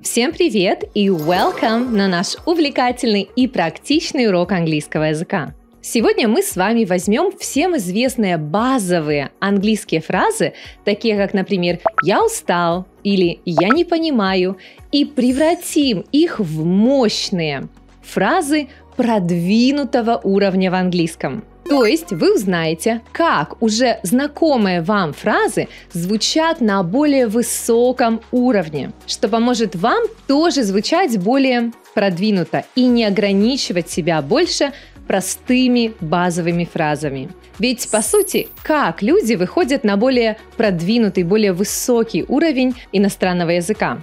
Всем привет и welcome на наш увлекательный и практичный урок английского языка. Сегодня мы с вами возьмем всем известные базовые английские фразы, такие как, например, «я устал» или «я не понимаю», и превратим их в мощные фразы продвинутого уровня в английском – то есть вы узнаете, как уже знакомые вам фразы звучат на более высоком уровне, что поможет вам тоже звучать более продвинуто и не ограничивать себя больше простыми базовыми фразами. Ведь, по сути, как люди выходят на более продвинутый, более высокий уровень иностранного языка?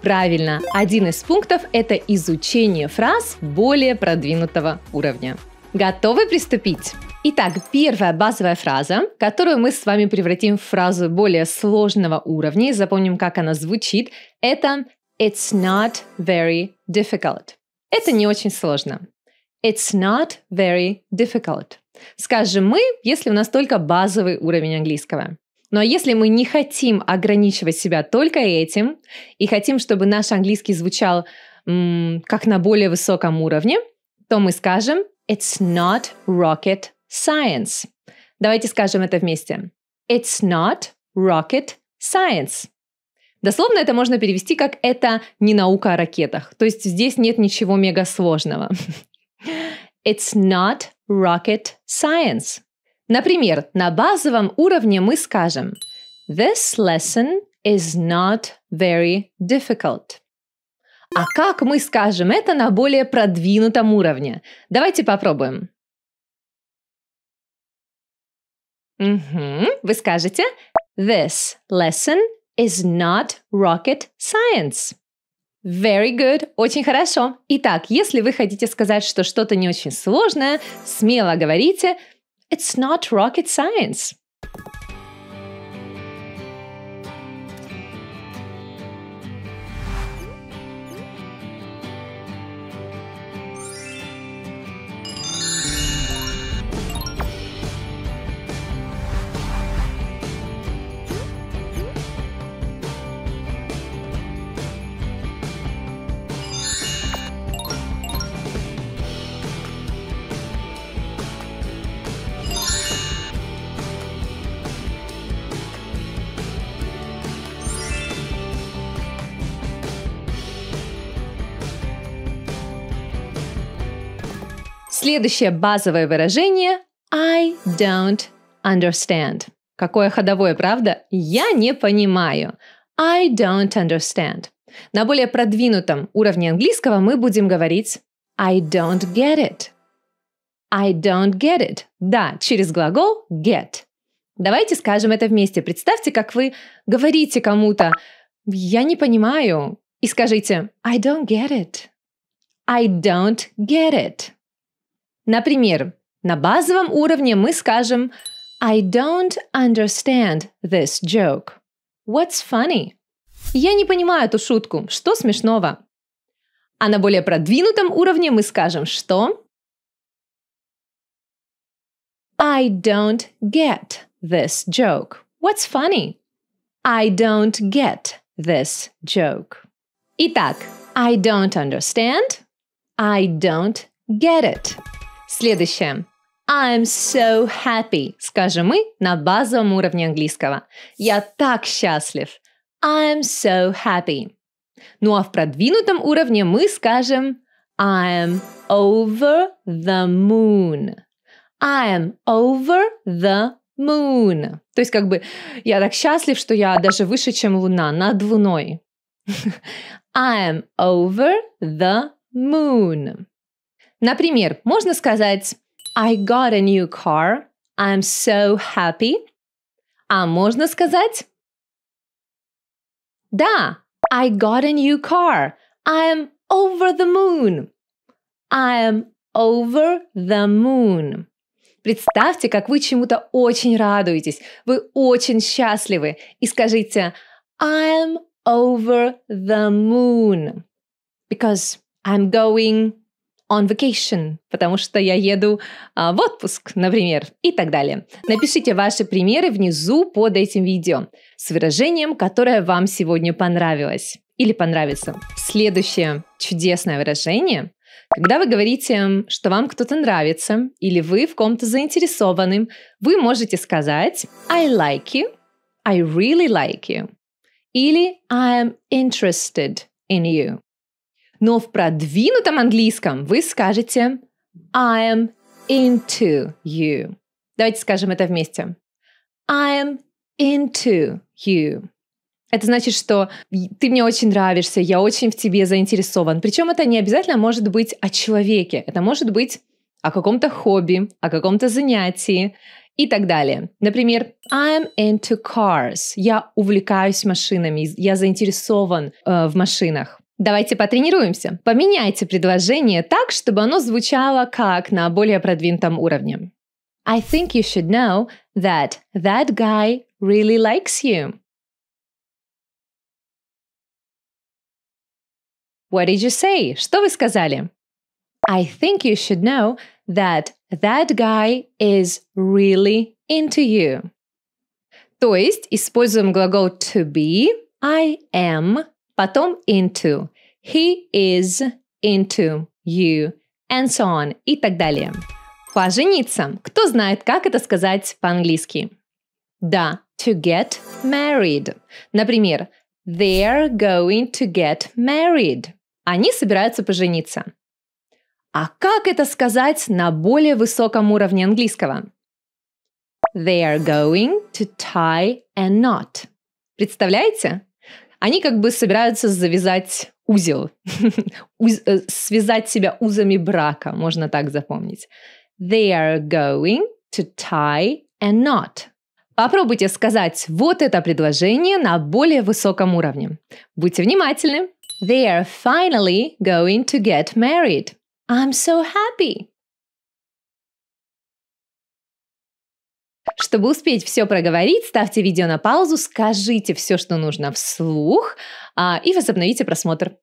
Правильно, один из пунктов – это изучение фраз более продвинутого уровня. Готовы приступить? Итак, первая базовая фраза, которую мы с вами превратим в фразу более сложного уровня запомним, как она звучит, это It's not very difficult. Это не очень сложно. It's not very difficult. Скажем мы, если у нас только базовый уровень английского. Но ну, а если мы не хотим ограничивать себя только этим и хотим, чтобы наш английский звучал м, как на более высоком уровне, то мы скажем It's not rocket science. Давайте скажем это вместе. It's not rocket science. Дословно это можно перевести как «это не наука о ракетах». То есть здесь нет ничего мега сложного. It's not rocket science. Например, на базовом уровне мы скажем This lesson is not very difficult. А как мы скажем это на более продвинутом уровне? Давайте попробуем. Угу. Вы скажете This lesson is not rocket science. Very good, очень хорошо. Итак, если вы хотите сказать, что что-то не очень сложное, смело говорите It's not rocket science. Следующее базовое выражение I don't understand. Какое ходовое, правда? Я не понимаю. I don't understand. На более продвинутом уровне английского мы будем говорить I don't get it. I don't get it. Да, через глагол get. Давайте скажем это вместе. Представьте, как вы говорите кому-то «я не понимаю» и скажите «I don't get it». I don't get it. Например, на базовом уровне мы скажем I don't understand this joke. What's funny? Я не понимаю эту шутку. Что смешного? А на более продвинутом уровне мы скажем что? I don't get this joke. What's funny? I don't get this joke. Итак, I don't understand. I don't get it. Следующее. I'm so happy, скажем мы на базовом уровне английского. Я так счастлив. I'm so happy. Ну а в продвинутом уровне мы скажем I'm over the moon. I'm over the moon. То есть как бы я так счастлив, что я даже выше, чем луна, над луной. I'm over the moon. Например, можно сказать I got a new car. I'm so happy. А можно сказать Да, I got a new car. I'm over the moon. I'm over the moon. Представьте, как вы чему-то очень радуетесь, вы очень счастливы, и скажите I'm over the moon. Because I'm going on vacation, потому что я еду а, в отпуск, например, и так далее. Напишите ваши примеры внизу под этим видео с выражением, которое вам сегодня понравилось или понравится. Следующее чудесное выражение когда вы говорите, что вам кто-то нравится или вы в ком-то заинтересованы, вы можете сказать I like you, I really like you или I am interested in you. Но в продвинутом английском вы скажете I am into you. Давайте скажем это вместе. I am into you. Это значит, что ты мне очень нравишься, я очень в тебе заинтересован. Причем это не обязательно может быть о человеке, это может быть о каком-то хобби, о каком-то занятии и так далее. Например, I'm into cars. Я увлекаюсь машинами, я заинтересован э, в машинах. Давайте потренируемся. Поменяйте предложение так, чтобы оно звучало как на более продвинутом уровне. I think you should know that that guy really likes you. What did you say? Что вы сказали? I think you should know that that guy is really into you. То есть используем глагол to be, I am, потом into, he is into you, and so on и так далее. Пожениться. Кто знает, как это сказать по-английски? Да, to get married. Например, they're going to get married. Они собираются пожениться. А как это сказать на более высоком уровне английского? They are going to tie a knot. Представляете? они как бы собираются завязать узел, э, связать себя узами брака, можно так запомнить. They are going to tie a knot. Попробуйте сказать вот это предложение на более высоком уровне. Будьте внимательны. They are finally going to get married. I'm so happy. Чтобы успеть все проговорить, ставьте видео на паузу, скажите все, что нужно вслух а, и возобновите просмотр.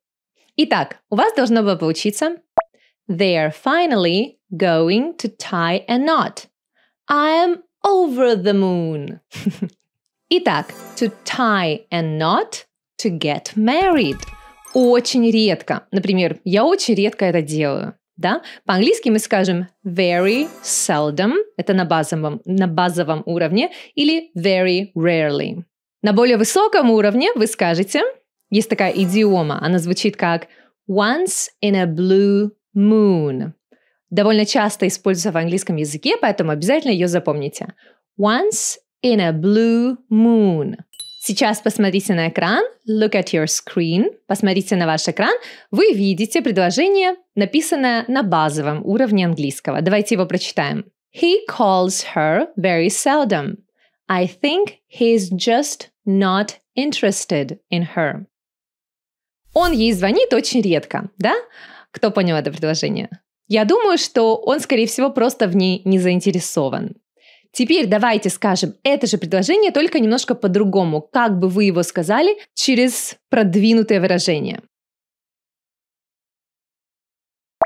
Итак, у вас должно было получиться They are finally going to tie a knot. I am over the moon. Итак, to tie a knot, to get married. Очень редко. Например, я очень редко это делаю да? По-английски мы скажем very seldom, это на базовом, на базовом уровне, или very rarely. На более высоком уровне вы скажете, есть такая идиома, она звучит как once in a blue moon. Довольно часто используется в английском языке, поэтому обязательно ее запомните. Once in a blue moon – Сейчас посмотрите на экран, look at your screen, посмотрите на ваш экран, вы видите предложение, написанное на базовом уровне английского. Давайте его прочитаем. He calls her very seldom. I think he's just not interested in her. Он ей звонит очень редко, да? Кто понял это предложение? Я думаю, что он, скорее всего, просто в ней не заинтересован. Теперь давайте скажем это же предложение, только немножко по-другому, как бы вы его сказали через продвинутое выражение.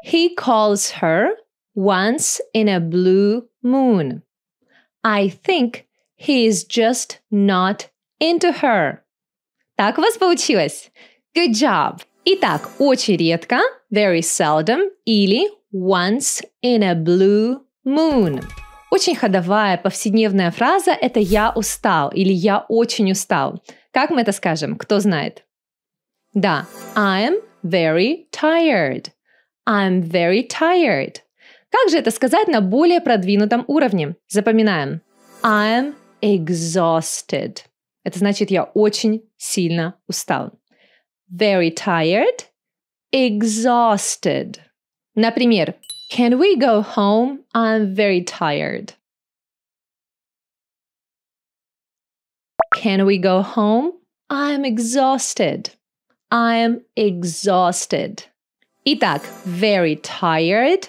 He calls her once in a blue moon. I think he is just not into her. Так у вас получилось? Good job! Итак, очень редко, very seldom, или once in a blue moon. Очень ходовая повседневная фраза – это «я устал» или «я очень устал». Как мы это скажем? Кто знает? Да, I'm very tired. I'm very tired. Как же это сказать на более продвинутом уровне? Запоминаем. I'm exhausted. Это значит, я очень сильно устал. Very tired, exhausted. Например, Can we go home? I'm very tired. Can we go home? I'm exhausted. I'm exhausted. Итак, very tired,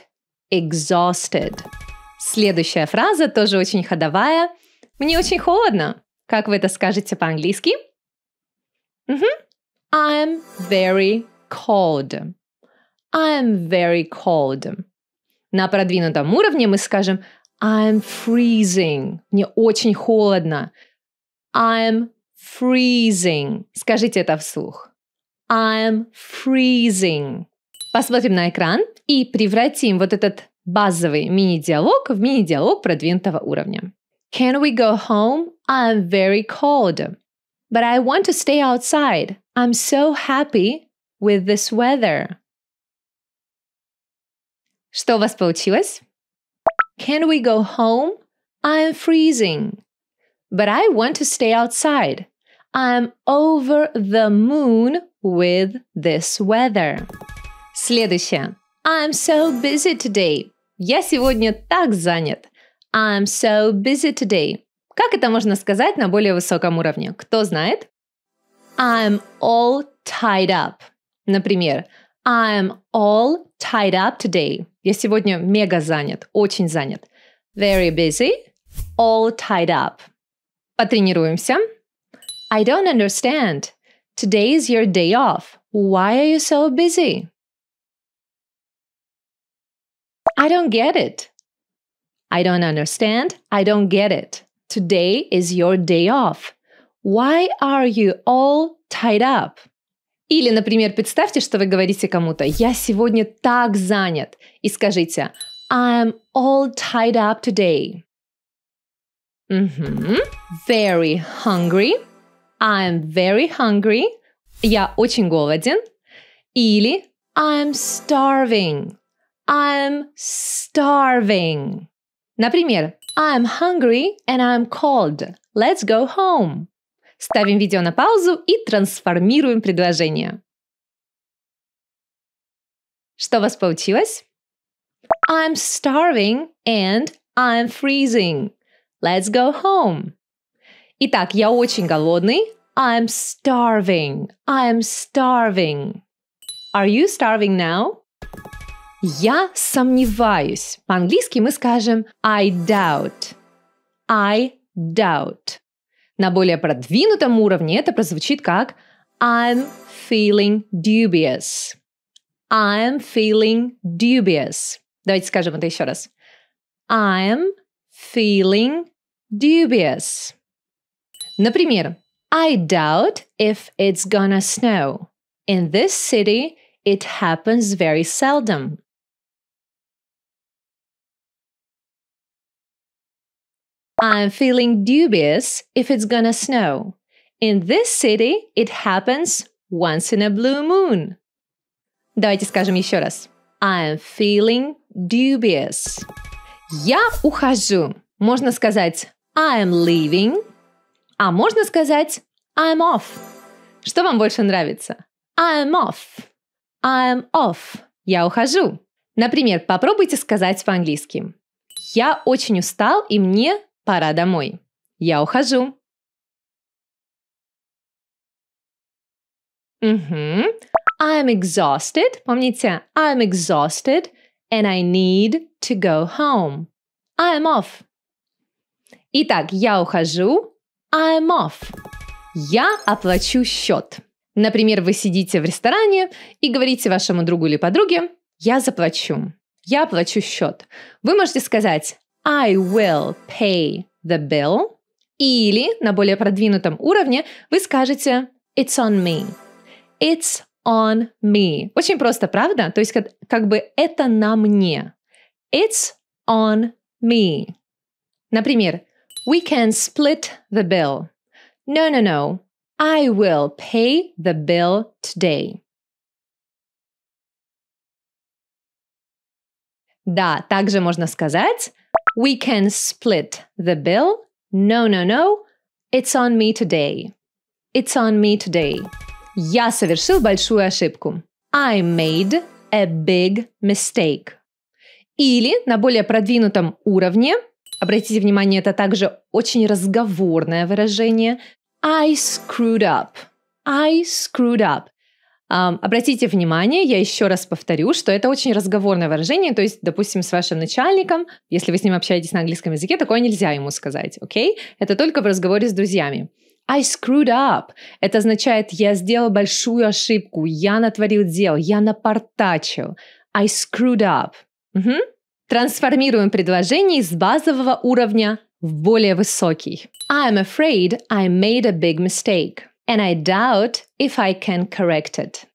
exhausted. Следующая фраза тоже очень ходовая. Мне очень холодно. Как вы это скажете по-английски? Mm -hmm. I'm very cold. I'm very cold. На продвинутом уровне мы скажем I'm freezing. Мне очень холодно. I'm freezing. Скажите это вслух. I'm freezing. Посмотрим на экран и превратим вот этот базовый мини-диалог в мини-диалог продвинутого уровня. Can we go home? I'm very cold. But I want to stay outside. I'm so happy with this weather. Что у вас получилось? Can we go home? I'm freezing. But I want to stay outside. I'm over the moon with this weather. Следующее. I'm so busy today. Я сегодня так занят. I'm so busy today. Как это можно сказать на более высоком уровне? Кто знает? I'm all tied up. Например, I'm all tied up today. Я сегодня мега занят, очень занят. Very busy, all tied up. Потренируемся. I don't understand. Today is your day off. Why are you so busy? I don't get it. I don't understand. I don't get it. Today is your day off. Why are you all tied up? Или, например, представьте, что вы говорите кому-то «Я сегодня так занят» и скажите «I'm all tied up today». Угу. Very hungry. I'm very hungry. Я очень голоден. Или I'm starving. I'm starving. Например, I'm hungry and I'm cold. Let's go home. Ставим видео на паузу и трансформируем предложение. Что у вас получилось? I'm starving and I'm freezing. Let's go home. Итак, я очень голодный. I'm starving. I'm starving. Are you starving now? Я сомневаюсь. По-английски мы скажем I doubt. I doubt. На более продвинутом уровне это прозвучит как I'm feeling dubious. I'm feeling dubious. Давайте скажем это еще раз. I'm feeling dubious. Например, I doubt if it's gonna snow. In this city, it happens very seldom. I'm feeling dubious if it's gonna snow. In this city it happens once in a blue moon. Давайте скажем еще раз. I'm feeling dubious. Я ухожу. Можно сказать I'm leaving, а можно сказать I'm off. Что вам больше нравится? I'm off. I'm off. Я ухожу. Например, попробуйте сказать по-английски. Я очень устал и мне Пора домой. Я ухожу. Угу. I'm exhausted. Помните, I'm exhausted and I need to go home. I'm off. Итак, я ухожу. I'm off. Я оплачу счет. Например, вы сидите в ресторане и говорите вашему другу или подруге «я заплачу», «я оплачу счет». Вы можете сказать I will pay the bill. Или на более продвинутом уровне вы скажете It's on me. It's on me. Очень просто, правда? То есть как, как бы это на мне. It's on me. Например, we can split the bill. No, no, no. I will pay the bill today. Да, также можно сказать We can split the bill. No, no, no. It's on me today. It's on me today. Я совершил большую ошибку. I made a big mistake. Или на более продвинутом уровне, обратите внимание, это также очень разговорное выражение, I screwed up. I screwed up. Обратите внимание, я еще раз повторю, что это очень разговорное выражение, то есть, допустим, с вашим начальником, если вы с ним общаетесь на английском языке, такое нельзя ему сказать, окей? Okay? Это только в разговоре с друзьями. I screwed up. Это означает, я сделал большую ошибку, я натворил дел, я напортачил. I screwed up. Угу. Трансформируем предложение из базового уровня в более высокий. I'm afraid I made a big mistake. and I doubt if I can correct it.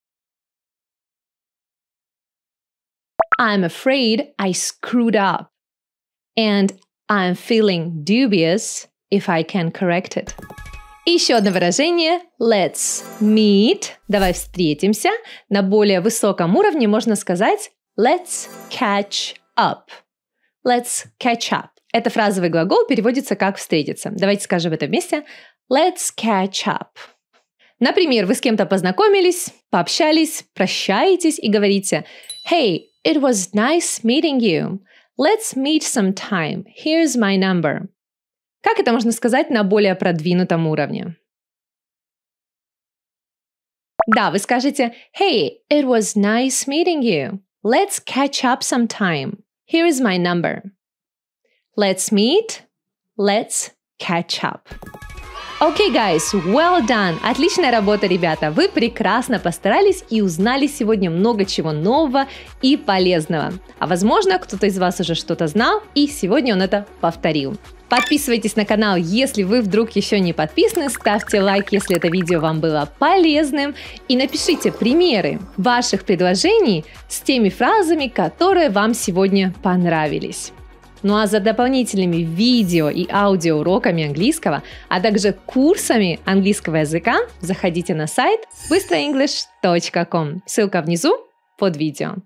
I'm afraid I screwed up, and I'm feeling dubious if I can correct it. Еще одно выражение let's meet. Давай встретимся. На более высоком уровне можно сказать let's catch up. Let's catch up. Это фразовый глагол переводится как встретиться. Давайте скажем это вместе. Let's catch up. Например, вы с кем-то познакомились, пообщались, прощаетесь и говорите «Hey, it was nice meeting you. Let's meet sometime. Here's my number». Как это можно сказать на более продвинутом уровне? Да, вы скажете «Hey, it was nice meeting you. Let's catch up sometime. Here is my number». Let's meet. Let's catch up. Окей, okay, guys, well done! Отличная работа, ребята! Вы прекрасно постарались и узнали сегодня много чего нового и полезного. А возможно, кто-то из вас уже что-то знал, и сегодня он это повторил. Подписывайтесь на канал, если вы вдруг еще не подписаны, ставьте лайк, если это видео вам было полезным, и напишите примеры ваших предложений с теми фразами, которые вам сегодня понравились. Ну а за дополнительными видео и аудио уроками английского, а также курсами английского языка заходите на сайт быстроenglish.com. Ссылка внизу под видео.